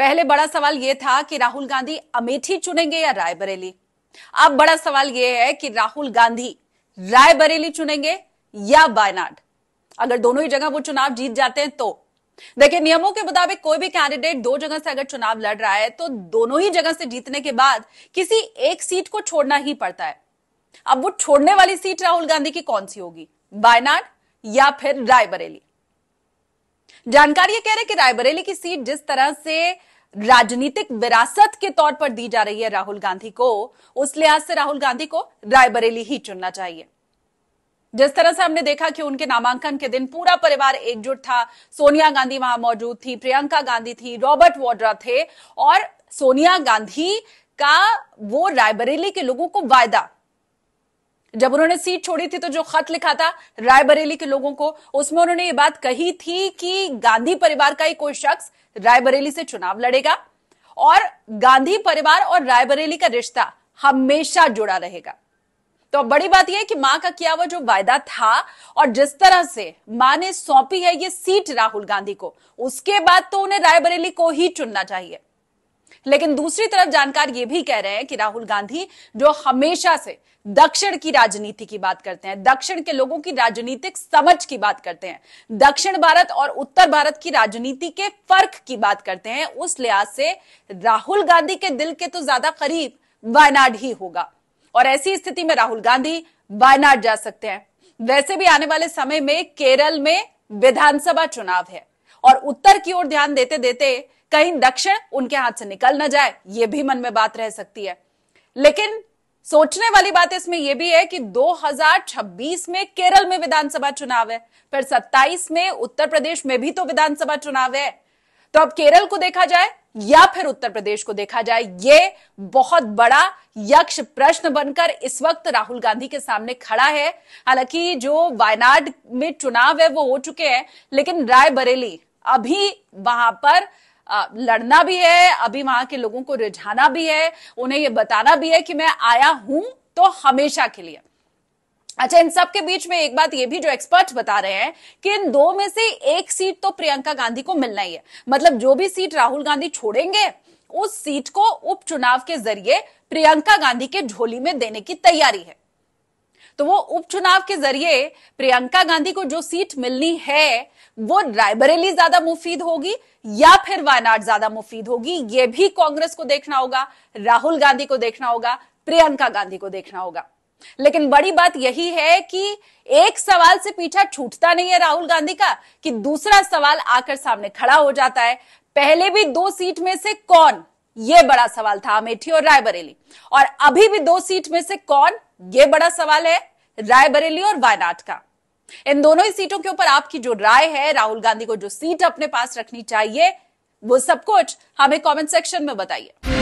पहले बड़ा सवाल यह था कि राहुल गांधी अमेठी चुनेंगे या रायबरेली अब बड़ा सवाल यह है कि राहुल गांधी रायबरेली चुनेंगे या वायनाड अगर दोनों ही जगह वो चुनाव जीत जाते हैं तो देखिए नियमों के मुताबिक कोई भी कैंडिडेट दो जगह से अगर चुनाव लड़ रहा है तो दोनों ही जगह से जीतने के बाद किसी एक सीट को छोड़ना ही पड़ता है अब वो छोड़ने वाली सीट राहुल गांधी की कौन सी होगी वायनाड या फिर रायबरेली जानकारी कह रहे कि रायबरेली की सीट जिस तरह से राजनीतिक विरासत के तौर पर दी जा रही है राहुल गांधी को उस लिहाज से राहुल गांधी को रायबरेली ही चुनना चाहिए जिस तरह से हमने देखा कि उनके नामांकन के दिन पूरा परिवार एकजुट था सोनिया गांधी वहां मौजूद थी प्रियंका गांधी थी रॉबर्ट वाड्रा थे और सोनिया गांधी का वो रायबरेली के लोगों को वायदा जब उन्होंने सीट छोड़ी थी तो जो खत लिखा था रायबरेली के लोगों को उसमें उन्होंने ये बात कही थी कि गांधी परिवार का ही कोई शख्स रायबरेली से चुनाव लड़ेगा और गांधी परिवार और रायबरेली का रिश्ता हमेशा जुड़ा रहेगा तो बड़ी बात यह कि मां का किया हुआ जो वायदा था और जिस तरह से मां ने सौंपी है ये सीट राहुल गांधी को उसके बाद तो उन्हें रायबरेली को ही चुनना चाहिए लेकिन दूसरी तरफ जानकार ये भी कह रहे हैं कि राहुल गांधी जो हमेशा से दक्षिण की राजनीति की बात करते हैं दक्षिण के लोगों की राजनीतिक समझ की बात करते हैं दक्षिण भारत और उत्तर भारत की राजनीति के फर्क की बात करते हैं उस लिहाज से राहुल गांधी के दिल के तो ज्यादा करीब वायनाड ही होगा और ऐसी स्थिति में राहुल गांधी वायनाड जा सकते हैं वैसे भी आने वाले समय में केरल में विधानसभा चुनाव है और उत्तर की ओर ध्यान देते देते कहीं दक्षिण उनके हाथ से निकल ना जाए यह भी मन में बात रह सकती है लेकिन सोचने वाली बात इसमें यह भी है कि 2026 में केरल में विधानसभा चुनाव है फिर 27 में उत्तर प्रदेश में भी तो विधानसभा चुनाव है तो अब केरल को देखा जाए या फिर उत्तर प्रदेश को देखा जाए ये बहुत बड़ा यक्ष प्रश्न बनकर इस वक्त राहुल गांधी के सामने खड़ा है हालांकि जो वायनाड में चुनाव है वो हो चुके हैं लेकिन रायबरेली अभी वहां पर लड़ना भी है अभी वहां के लोगों को रिझाना भी है उन्हें यह बताना भी है कि मैं आया हूं तो हमेशा के लिए अच्छा इन सब के बीच में एक बात ये भी जो एक्सपर्ट बता रहे हैं कि इन दो में से एक सीट तो प्रियंका गांधी को मिलना ही है मतलब जो भी सीट राहुल गांधी छोड़ेंगे उस सीट को उपचुनाव के जरिए प्रियंका गांधी के झोली में देने की तैयारी है तो वो उपचुनाव के जरिए प्रियंका गांधी को जो सीट मिलनी है वो रायबरेली ज्यादा मुफीद होगी या फिर वायनाड ज्यादा मुफीद होगी ये भी कांग्रेस को देखना होगा राहुल गांधी को देखना होगा प्रियंका गांधी को देखना होगा लेकिन बड़ी बात यही है कि एक सवाल से पीछा छूटता नहीं है राहुल गांधी का कि दूसरा सवाल आकर सामने खड़ा हो जाता है पहले भी दो सीट में से कौन यह बड़ा सवाल था अमेठी और रायबरेली और अभी भी दो सीट में से कौन यह बड़ा सवाल है रायबरेली और वायनाड का इन दोनों ही सीटों के ऊपर आपकी जो राय है राहुल गांधी को जो सीट अपने पास रखनी चाहिए वो सब कुछ हमें कमेंट सेक्शन में बताइए